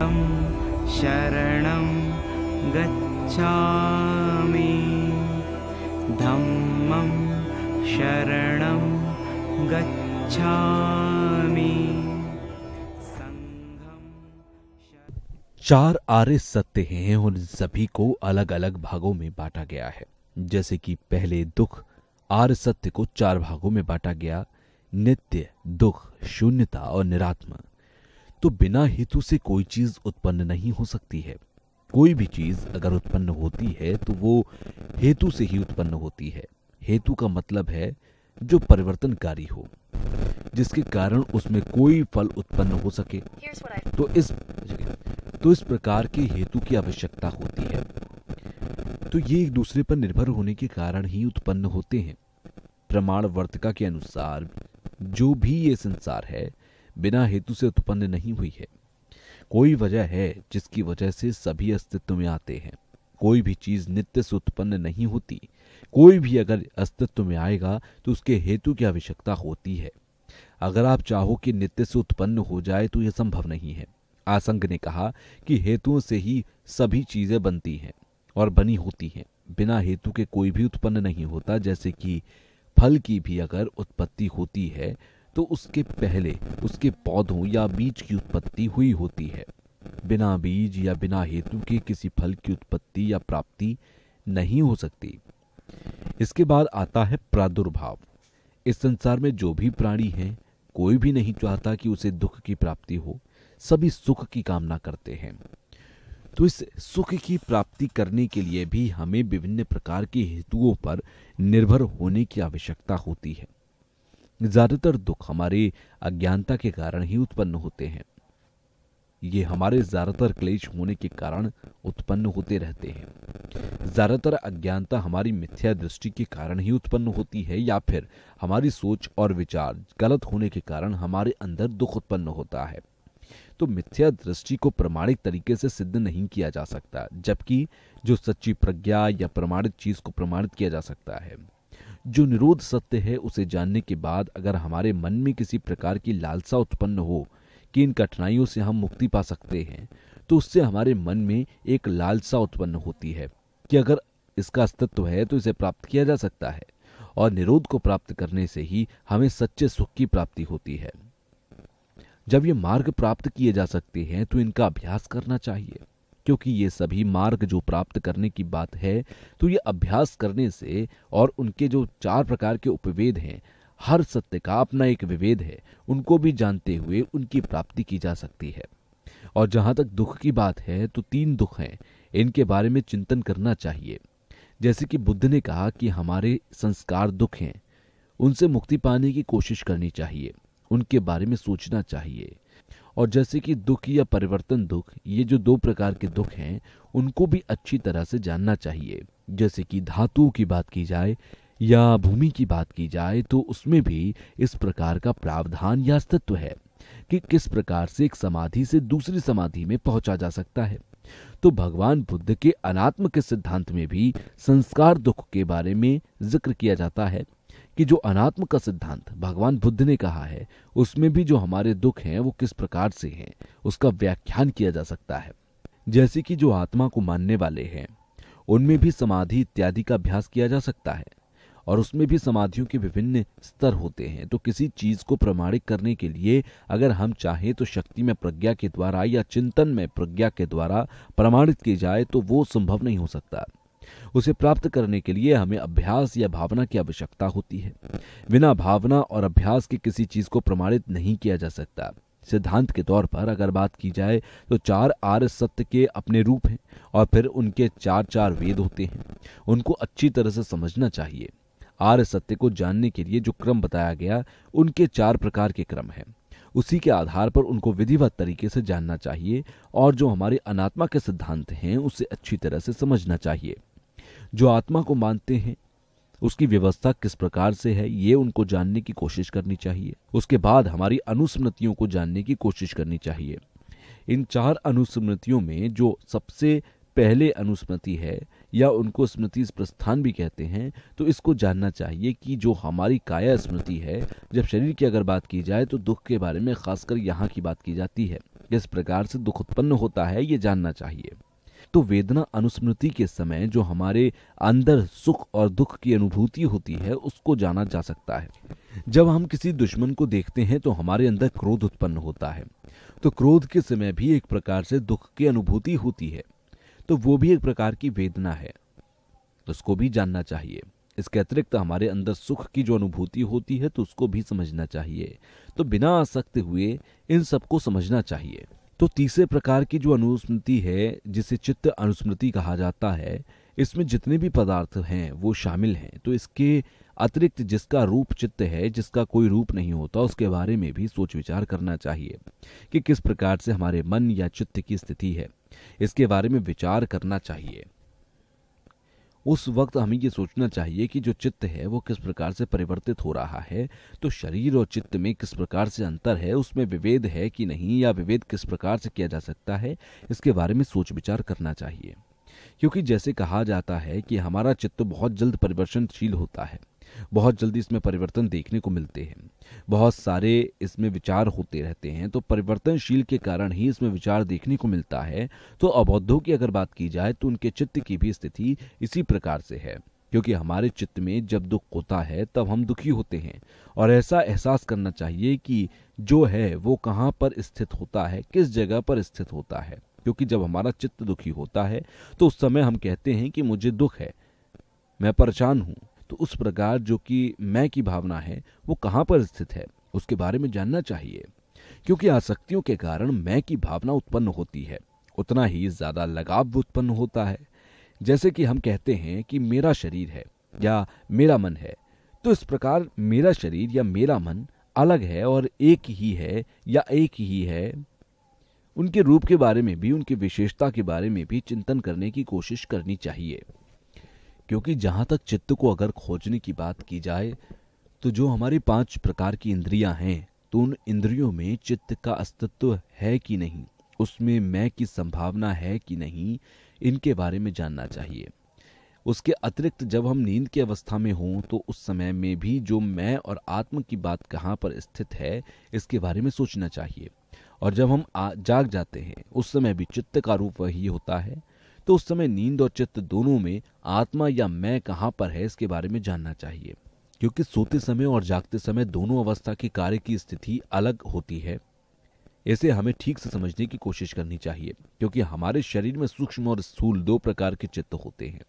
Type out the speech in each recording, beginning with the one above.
शरण गच्छामि धम्मं शरण गच्छामि चार आर्य सत्य हैं उन सभी को अलग अलग भागों में बांटा गया है जैसे कि पहले दुख आर्य सत्य को चार भागों में बांटा गया नित्य दुख शून्यता और निरात्मा तो बिना हेतु से कोई चीज उत्पन्न नहीं हो सकती है कोई भी चीज अगर उत्पन्न होती है तो वो हेतु से ही उत्पन्न होती है हेतु का मतलब है जो परिवर्तनकारी हो जिसके कारण उसमें कोई फल उत्पन्न हो सके तो इस तो इस प्रकार के हेतु की आवश्यकता होती है तो ये एक दूसरे पर निर्भर होने के कारण ही उत्पन्न होते हैं प्रमाण वर्तिका के अनुसार जो भी ये संसार है बिना हेतु से उत्पन्न नहीं हुई है कोई वजह है जिसकी वजह से सभी अस्तित्व में आते हैं कोई भी चीज नित्य से उत्पन्न नहीं होती कोई भी अगर अस्तित्व में आएगा तो उसके हेतु की आवश्यकता होती है अगर आप चाहो कि नित्य से उत्पन्न हो जाए तो यह संभव नहीं है आसंग ने कहा कि हेतुओं से ही सभी चीजें बनती हैं और बनी होती हैं बिना हेतु के कोई भी उत्पन्न नहीं होता जैसे कि फल की भी अगर उत्पत्ति होती है तो उसके पहले उसके पौधों या बीज की उत्पत्ति हुई होती है बिना बीज या बिना हेतु के किसी फल की उत्पत्ति या प्राप्ति नहीं हो सकती इसके बाद आता है प्रादुर्भाव इस संसार में जो भी प्राणी है कोई भी नहीं चाहता कि उसे दुख की प्राप्ति हो सभी सुख की कामना करते हैं तो इस सुख की प्राप्ति करने के लिए भी हमें विभिन्न प्रकार के हेतुओं पर निर्भर होने की आवश्यकता होती है ज्यादातर दुख हमारे अज्ञानता के कारण ही उत्पन्न होते हैं ये हमारे ज्यादातर क्लेश होने के कारण उत्पन्न होते रहते हैं ज्यादातर अज्ञानता हमारी मिथ्या दृष्टि के कारण ही उत्पन्न होती है या फिर हमारी सोच और विचार गलत होने के कारण हमारे अंदर दुख उत्पन्न होता है तो मिथ्या दृष्टि को प्रमाणिक तरीके से सिद्ध नहीं किया जा सकता जबकि जो सच्ची प्रज्ञा या प्रमाणित चीज को प्रमाणित किया जा सकता है जो निरोध सत्य है उसे जानने के बाद अगर हमारे मन में किसी प्रकार की लालसा उत्पन्न हो कि इन कठिनाइयों से हम मुक्ति पा सकते हैं तो उससे हमारे मन में एक लालसा उत्पन्न होती है कि अगर इसका अस्तित्व है तो इसे प्राप्त किया जा सकता है और निरोध को प्राप्त करने से ही हमें सच्चे सुख की प्राप्ति होती है जब ये मार्ग प्राप्त किए जा सकते हैं तो इनका अभ्यास करना चाहिए क्योंकि ये सभी मार्ग जो प्राप्त करने की बात है तो ये अभ्यास करने से और उनके जो चार प्रकार के उपवेद हैं हर सत्य का अपना एक विवेद है उनको भी जानते हुए उनकी प्राप्ति की जा सकती है और जहाँ तक दुख की बात है तो तीन दुख हैं इनके बारे में चिंतन करना चाहिए जैसे कि बुद्ध ने कहा कि हमारे संस्कार दुख हैं उनसे मुक्ति पाने की कोशिश करनी चाहिए उनके बारे में सोचना चाहिए और जैसे कि दुख या परिवर्तन दुख ये जो दो प्रकार के दुख हैं उनको भी अच्छी तरह से जानना चाहिए जैसे कि धातुओं की बात की जाए या भूमि की बात की जाए तो उसमें भी इस प्रकार का प्रावधान या अस्तित्व है कि किस प्रकार से एक समाधि से दूसरी समाधि में पहुंचा जा सकता है तो भगवान बुद्ध के अनात्म के सिद्धांत में भी संस्कार दुख के बारे में जिक्र किया जाता है कि जो अनात्म का सिद्धांत भगवान बुद्ध ने कहा है उसमें भी जो हमारे दुख हैं वो किस प्रकार से हैं उसका व्याख्यान किया जा सकता है जैसे कि जो आत्मा को मानने वाले हैं उनमें भी समाधि इत्यादि का अभ्यास किया जा सकता है और उसमें भी समाधियों के विभिन्न स्तर होते हैं तो किसी चीज को प्रमाणिक करने के लिए अगर हम चाहें तो शक्ति में प्रज्ञा के द्वारा या चिंतन में प्रज्ञा के द्वारा प्रमाणित की जाए तो वो संभव नहीं हो सकता उसे प्राप्त करने के लिए हमें अभ्यास या भावना की आवश्यकता होती है बिना भावना और अभ्यास के किसी चीज को प्रमाणित नहीं किया जा सकता सिद्धांत के तौर पर अगर बात की जाए तो चार आर्य सत्य के अपने रूप हैं और फिर उनके चार चार वेद होते हैं उनको अच्छी तरह से समझना चाहिए आर्य सत्य को जानने के लिए जो क्रम बताया गया उनके चार प्रकार के क्रम हैं उसी के आधार पर उनको विधिवत तरीके से जानना चाहिए और जो हमारे अनात्मा के सिद्धांत हैं उसे अच्छी तरह से समझना चाहिए जो आत्मा को मानते हैं उसकी व्यवस्था किस प्रकार से है ये उनको जानने की कोशिश करनी चाहिए उसके बाद हमारी अनुस्मृतियों को जानने की कोशिश करनी चाहिए इन चार अनुस्मृतियों में जो सबसे पहले अनुस्मृति है या उनको स्मृति प्रस्थान भी कहते हैं तो इसको जानना चाहिए कि जो हमारी काया स्मृति है जब शरीर की अगर बात की जाए तो दुख के बारे में खासकर यहाँ की बात की जाती है किस प्रकार से दुख उत्पन्न होता है ये जानना चाहिए तो वेदना अनुस्मृति के समय जो हमारे अंदर सुख और दुख की अनुभूति होती है उसको जाना जा सकता है जब हम किसी दुश्मन को देखते हैं तो हमारे अंदर क्रोध उत्पन्न होता है तो क्रोध के समय भी एक प्रकार से दुख की अनुभूति होती है तो वो भी एक प्रकार की वेदना है उसको भी जानना चाहिए इसके अतिरिक्त हमारे अंदर सुख की जो अनुभूति होती है तो उसको भी समझना चाहिए तो बिना आसक्त हुए इन सबको समझना चाहिए तो तीसरे प्रकार की जो अनुस्मृति है जिसे चित्त अनुस्मृति कहा जाता है इसमें जितने भी पदार्थ हैं वो शामिल हैं तो इसके अतिरिक्त जिसका रूप चित्त है जिसका कोई रूप नहीं होता उसके बारे में भी सोच विचार करना चाहिए कि किस प्रकार से हमारे मन या चित्त की स्थिति है इसके बारे में विचार करना चाहिए उस वक्त हमें ये सोचना चाहिए कि जो चित्त है वो किस प्रकार से परिवर्तित हो रहा है तो शरीर और चित्त में किस प्रकार से अंतर है उसमें विभेद है कि नहीं या विभेद किस प्रकार से किया जा सकता है इसके बारे में सोच विचार करना चाहिए क्योंकि जैसे कहा जाता है कि हमारा चित्त बहुत जल्द परिवर्तनशील होता है बहुत जल्दी इसमें परिवर्तन देखने को मिलते हैं बहुत सारे इसमें विचार होते रहते हैं तो परिवर्तनशील के कारण ही इसमें विचार देखने को मिलता है तो अबौद्धों की अगर बात की जाए तो उनके चित्त की भी स्थिति इसी प्रकार से है क्योंकि हमारे चित्त में जब दुख होता है तब हम दुखी होते हैं और ऐसा एहसास करना चाहिए कि जो है वो कहाँ पर स्थित होता है किस जगह पर स्थित होता है क्योंकि जब हमारा चित्त दुखी होता है तो उस समय हम कहते हैं कि मुझे दुख है मैं परेशान हूँ तो उस प्रकार जो कि मैं की भावना है वो कहाँ पर स्थित है उसके बारे में जानना चाहिए क्योंकि आसक्तियों के कारण मैं की भावना उत्पन्न होती है उतना ही ज्यादा लगाव उत्पन्न होता है जैसे कि हम कहते हैं कि मेरा शरीर है या मेरा मन है तो इस प्रकार मेरा शरीर या मेरा मन अलग है और एक ही है या एक ही है उनके रूप के बारे में भी उनकी विशेषता के बारे में भी चिंतन करने की कोशिश करनी चाहिए क्योंकि जहां तक चित्त को अगर खोजने की बात की जाए तो जो हमारी पांच प्रकार की इंद्रियां हैं तो उन इंद्रियों में चित्त का अस्तित्व है कि नहीं उसमें मैं की संभावना है कि नहीं इनके बारे में जानना चाहिए उसके अतिरिक्त जब हम नींद की अवस्था में हों तो उस समय में भी जो मैं और आत्म की बात कहाँ पर स्थित है इसके बारे में सोचना चाहिए और जब हम जाग जाते हैं उस समय भी चित्त का रूप वही होता है तो उस समय नींद और चित्त दोनों में आत्मा या मैं कहाँ पर है इसके बारे में जानना चाहिए क्योंकि सोते समय और जागते समय दोनों अवस्था के कार्य की स्थिति अलग होती है इसे हमें ठीक से समझने की कोशिश करनी चाहिए क्योंकि हमारे शरीर में सूक्ष्म और स्थूल दो प्रकार के चित्त होते हैं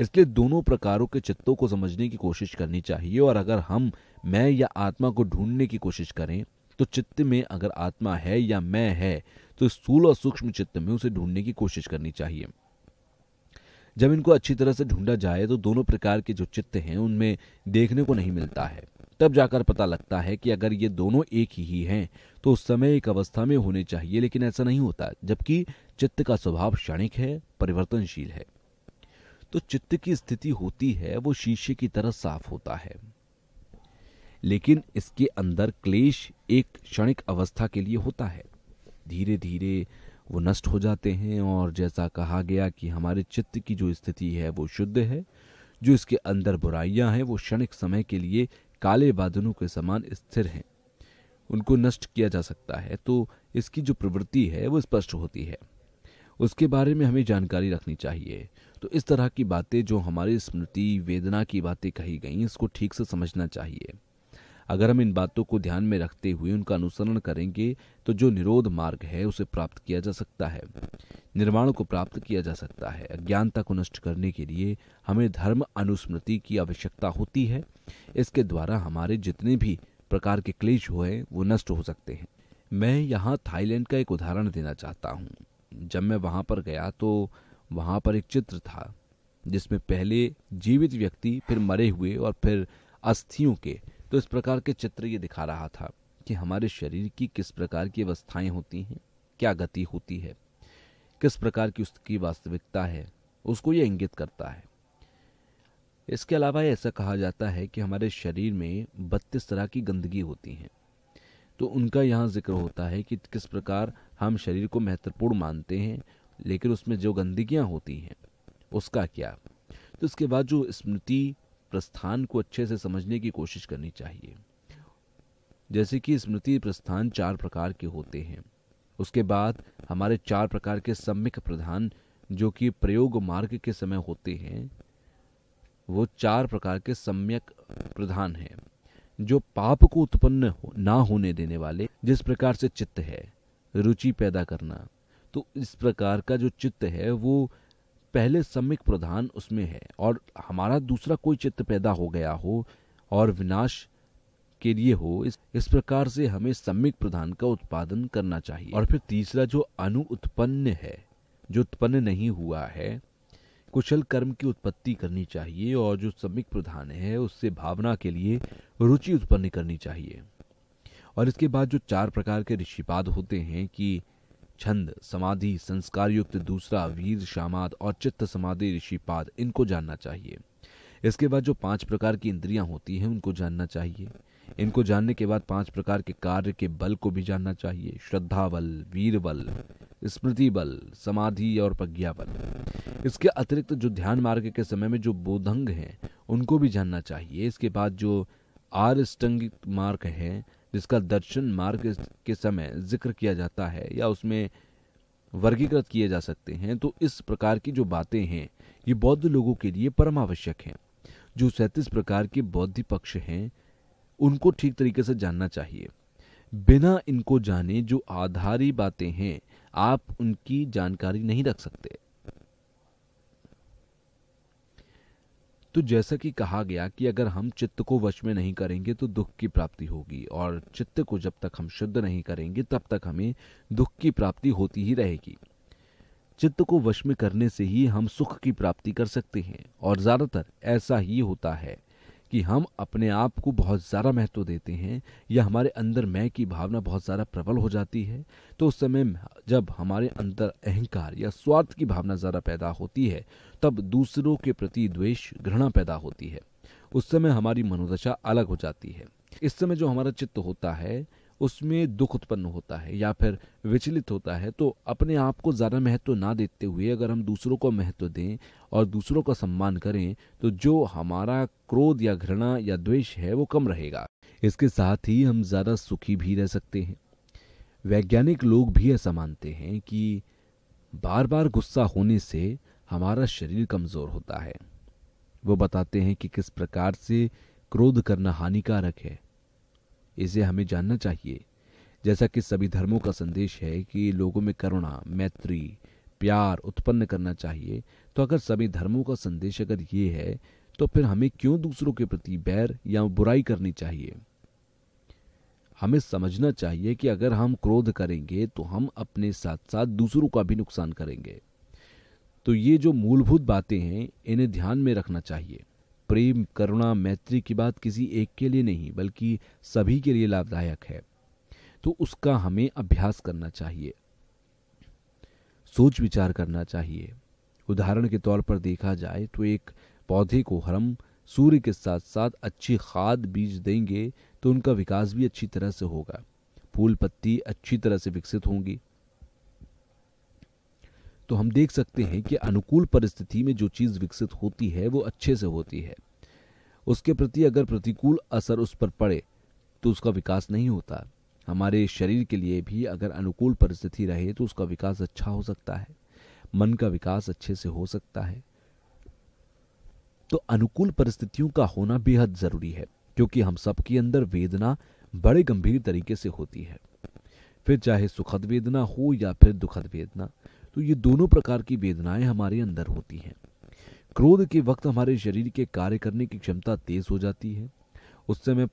इसलिए दोनों प्रकारों के चित्तों को समझने की कोशिश करनी चाहिए और अगर हम मैं या आत्मा को ढूंढने की कोशिश करें तो चित्त में अगर आत्मा है या मैं है तो स्थूल और सूक्ष्म चित्त में उसे ढूंढने की कोशिश करनी चाहिए जब इनको अच्छी तरह से ढूंढा जाए तो दोनों प्रकार के जो चित्त हैं उनमें देखने को नहीं मिलता है तब जाकर पता लगता है कि अगर ये दोनों एक ही हैं तो उस समय एक अवस्था में होने चाहिए लेकिन ऐसा नहीं होता जबकि चित्त का स्वभाव क्षणिक है परिवर्तनशील है तो चित्त की स्थिति होती है वो शीशे की तरह साफ होता है लेकिन इसके अंदर क्लेश एक क्षणिक अवस्था के लिए होता है धीरे धीरे वो नष्ट हो जाते हैं और जैसा कहा गया कि हमारे चित्त की जो स्थिति है वो शुद्ध है जो इसके अंदर बुराइयां हैं वो क्षणिक समय के लिए काले बादलों के समान स्थिर हैं उनको नष्ट किया जा सकता है तो इसकी जो प्रवृत्ति है वो स्पष्ट होती है उसके बारे में हमें जानकारी रखनी चाहिए तो इस तरह की बातें जो हमारी स्मृति वेदना की बातें कही गई इसको ठीक से समझना चाहिए अगर हम इन बातों को ध्यान में रखते हुए उनका अनुसरण करेंगे तो जो निरोध मार्ग है उसे प्राप्त किया जा सकता है निर्माण को प्राप्त किया जा सकता है अज्ञानता को नष्ट करने के लिए हमें धर्म अनुस्मृति की आवश्यकता होती है इसके द्वारा हमारे जितने भी प्रकार के क्लेश हुए वो नष्ट हो सकते हैं मैं यहाँ थाईलैंड का एक उदाहरण देना चाहता हूँ जब मैं वहाँ पर गया तो वहाँ पर एक चित्र था जिसमें पहले जीवित व्यक्ति फिर मरे हुए और फिर अस्थियों के तो इस प्रकार के चित्र ये दिखा रहा था कि हमारे शरीर की किस प्रकार की अवस्थाएं होती हैं क्या गति होती है किस प्रकार की उसकी वास्तविकता है उसको ये इंगित करता है इसके अलावा ऐसा कहा जाता है कि हमारे शरीर में बत्तीस तरह की गंदगी होती है तो उनका यहाँ जिक्र होता है कि किस प्रकार हम शरीर को महत्वपूर्ण मानते हैं लेकिन उसमें जो गंदगियाँ होती हैं उसका क्या तो इसके बाद जो स्मृति प्रस्थान को अच्छे से समझने की कोशिश करनी चाहिए जैसे कि स्मृति प्रस्थान चार प्रकार के होते हैं उसके बाद हमारे चार प्रकार के सम्यक प्रधान जो कि प्रयोग मार्ग के समय होते हैं वो चार प्रकार के सम्यक प्रधान हैं जो पाप को उत्पन्न हो, ना होने देने वाले जिस प्रकार से चित्त है रुचि पैदा करना तो इस प्रकार का जो चित्त है वो पहले सम्यक प्रधान उसमें है और हमारा दूसरा कोई चित्त पैदा हो गया हो और विनाश के लिए हो इस इस प्रकार से हमें सम्यक प्रधान का उत्पादन करना चाहिए और फिर तीसरा जो अनु उत्पन्न है जो उत्पन्न नहीं हुआ है कुशल कर्म की उत्पत्ति करनी चाहिए और जो सम्यक प्रधान है उससे भावना के लिए रुचि उत्पन्न करनी चाहिए और इसके बाद जो चार प्रकार के ऋषिपाद होते हैं कि छंद समाधि संस्कार युक्त दूसरा वीर शामाद और चित्त समाधि ऋषिपाद इनको जानना चाहिए इसके बाद जो पांच प्रकार की इंद्रियां होती हैं उनको जानना चाहिए इनको जानने के बाद पांच प्रकार के कार्य के बल को भी जानना चाहिए श्रद्धा बल वीर बल स्मृति बल समाधि और प्रज्ञा बल इसके अतिरिक्त जो ध्यान मार्ग के समय में जो बोधंग हैं उनको भी जानना चाहिए इसके बाद जो आर मार्ग हैं जिसका दर्शन मार्ग के समय जिक्र किया जाता है या उसमें वर्गीकृत किए जा सकते हैं तो इस प्रकार की जो बातें हैं ये बौद्ध लोगों के लिए परमावश्यक हैं जो सैंतीस प्रकार के बौद्ध पक्ष हैं उनको ठीक तरीके से जानना चाहिए बिना इनको जाने जो आधारी बातें हैं आप उनकी जानकारी नहीं रख सकते तो जैसा कि कहा गया कि अगर हम चित्त को वश में नहीं करेंगे तो दुख की प्राप्ति होगी और चित्त को जब तक हम शुद्ध नहीं करेंगे तब तक हमें दुख की प्राप्ति होती ही रहेगी चित्त को वश में करने से ही हम सुख की प्राप्ति कर सकते हैं और ज़्यादातर ऐसा ही होता है कि हम अपने आप को बहुत ज़्यादा महत्व देते हैं या हमारे अंदर मैं की भावना बहुत ज़्यादा प्रबल हो जाती है तो उस समय जब हमारे अंदर अहंकार या स्वार्थ की भावना ज़्यादा पैदा होती है तब दूसरों के प्रति द्वेष घृणा पैदा होती है उस समय हमारी मनोदशा अलग हो जाती है इस समय जो हमारा चित्त होता है उसमें दुख उत्पन्न होता है या फिर विचलित होता है तो अपने आप को ज़्यादा महत्व ना देते हुए अगर हम दूसरों को महत्व दें और दूसरों का सम्मान करें तो जो हमारा क्रोध या घृणा या द्वेष है वो कम रहेगा इसके साथ ही हम ज़्यादा सुखी भी रह सकते हैं वैज्ञानिक लोग भी ऐसा मानते हैं कि बार बार गुस्सा होने से हमारा शरीर कमज़ोर होता है वो बताते हैं कि किस प्रकार से क्रोध करना हानिकारक है इसे हमें जानना चाहिए जैसा कि सभी धर्मों का संदेश है कि लोगों में करुणा मैत्री प्यार उत्पन्न करना चाहिए तो अगर सभी धर्मों का संदेश अगर ये है तो फिर हमें क्यों दूसरों के प्रति बैर या बुराई करनी चाहिए हमें समझना चाहिए कि अगर हम क्रोध करेंगे तो हम अपने साथ साथ दूसरों का भी नुकसान करेंगे तो ये जो मूलभूत बातें हैं इन्हें ध्यान में रखना चाहिए प्रेम करुणा मैत्री की बात किसी एक के लिए नहीं बल्कि सभी के लिए लाभदायक है तो उसका हमें अभ्यास करना चाहिए सोच विचार करना चाहिए उदाहरण के तौर पर देखा जाए तो एक पौधे को हम सूर्य के साथ साथ अच्छी खाद बीज देंगे तो उनका विकास भी अच्छी तरह से होगा फूल पत्ती अच्छी तरह से विकसित होंगी तो हम देख सकते हैं कि अनुकूल परिस्थिति में जो चीज़ विकसित होती है वो अच्छे से होती है उसके प्रति अगर प्रतिकूल असर उस पर पड़े तो उसका विकास नहीं होता हमारे शरीर के लिए भी अगर अनुकूल परिस्थिति रहे तो उसका विकास अच्छा हो सकता है मन का विकास अच्छे से हो सकता है तो अनुकूल परिस्थितियों का होना बेहद जरूरी है क्योंकि हम सबके अंदर वेदना बड़े गंभीर तरीके से होती है फिर चाहे सुखद वेदना हो या फिर दुखद वेदना तो ये दोनों प्रकार की वेदनाएं हमारे अंदर होती हैं क्रोध के वक्त हमारे शरीर के कार्य करने की क्षमता तेज हो जाती है उस समय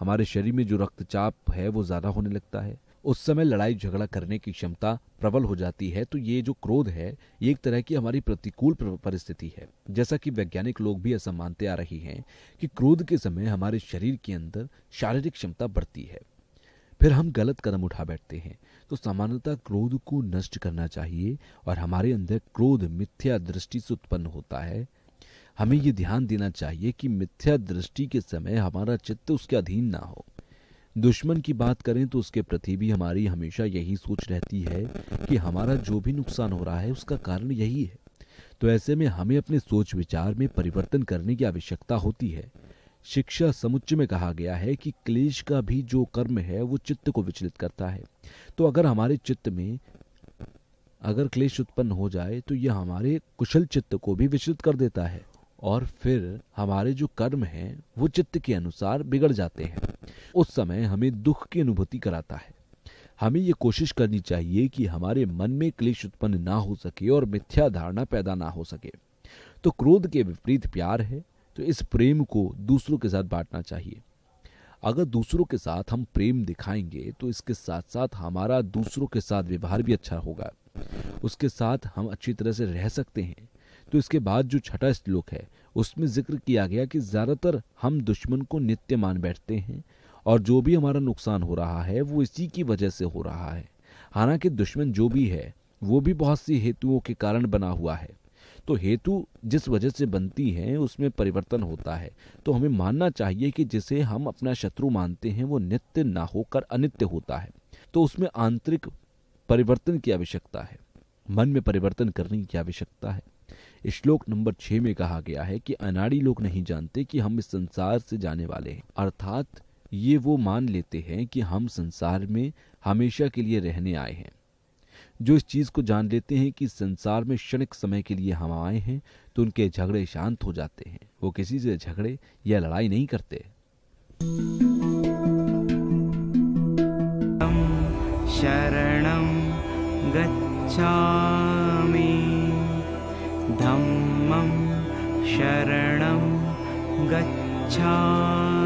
हमारे शरीर में जो रक्तचाप है वो ज़्यादा होने लगता है उस समय लड़ाई झगड़ा करने की क्षमता प्रबल हो जाती है तो ये जो क्रोध है ये एक तरह की हमारी प्रतिकूल परिस्थिति है जैसा कि वैज्ञानिक लोग भी ऐसा मानते आ रही हैं कि क्रोध के समय हमारे शरीर के अंदर शारीरिक क्षमता बढ़ती है फिर हम गलत कदम उठा बैठते हैं तो सामान्यता क्रोध को नष्ट करना चाहिए और हमारे अंदर क्रोध मिथ्या दृष्टि से उत्पन्न होता है हमें ये ध्यान देना चाहिए कि मिथ्या दृष्टि के समय हमारा चित्त उसके अधीन ना हो दुश्मन की बात करें तो उसके प्रति भी हमारी हमेशा यही सोच रहती है कि हमारा जो भी नुकसान हो रहा है उसका कारण यही है तो ऐसे में हमें अपने सोच विचार में परिवर्तन करने की आवश्यकता होती है शिक्षा समुच्चय में कहा गया है कि क्लेश का भी जो कर्म है वो चित्त को विचलित करता है तो अगर हमारे चित्त में अगर क्लेश उत्पन्न हो जाए तो यह हमारे कुशल चित्त को भी विचलित कर देता है और फिर हमारे जो कर्म हैं वो चित्त के अनुसार बिगड़ जाते हैं उस समय हमें दुख की अनुभूति कराता है हमें ये कोशिश करनी चाहिए कि हमारे मन में क्लेश उत्पन्न ना हो सके और मिथ्या धारणा पैदा ना हो सके तो क्रोध के विपरीत प्यार है तो इस प्रेम को दूसरों के साथ बांटना चाहिए अगर दूसरों के साथ हम प्रेम दिखाएंगे तो इसके साथ साथ हमारा दूसरों के साथ व्यवहार भी अच्छा होगा उसके साथ हम अच्छी तरह से रह सकते हैं तो इसके बाद जो छठा श्लोक है उसमें जिक्र किया गया कि ज़्यादातर हम दुश्मन को नित्य मान बैठते हैं और जो भी हमारा नुकसान हो रहा है वो इसी की वजह से हो रहा है हालांकि दुश्मन जो भी है वो भी बहुत सी हेतुओं के कारण बना हुआ है तो हेतु जिस वजह से बनती है उसमें परिवर्तन होता है तो हमें मानना चाहिए कि जिसे हम अपना शत्रु मानते हैं वो नित्य ना होकर अनित्य होता है तो उसमें आंतरिक परिवर्तन की आवश्यकता है मन में परिवर्तन करने की आवश्यकता है श्लोक नंबर छह में कहा गया है कि अनाड़ी लोग नहीं जानते कि हम इस संसार से जाने वाले हैं अर्थात ये वो मान लेते हैं कि हम संसार में हमेशा के लिए रहने आए हैं जो इस चीज़ को जान लेते हैं कि संसार में क्षणिक समय के लिए हम आए हैं तो उनके झगड़े शांत हो जाते हैं वो किसी से झगड़े या लड़ाई नहीं करते शरणम गच्छामि धम्मं गच्छामि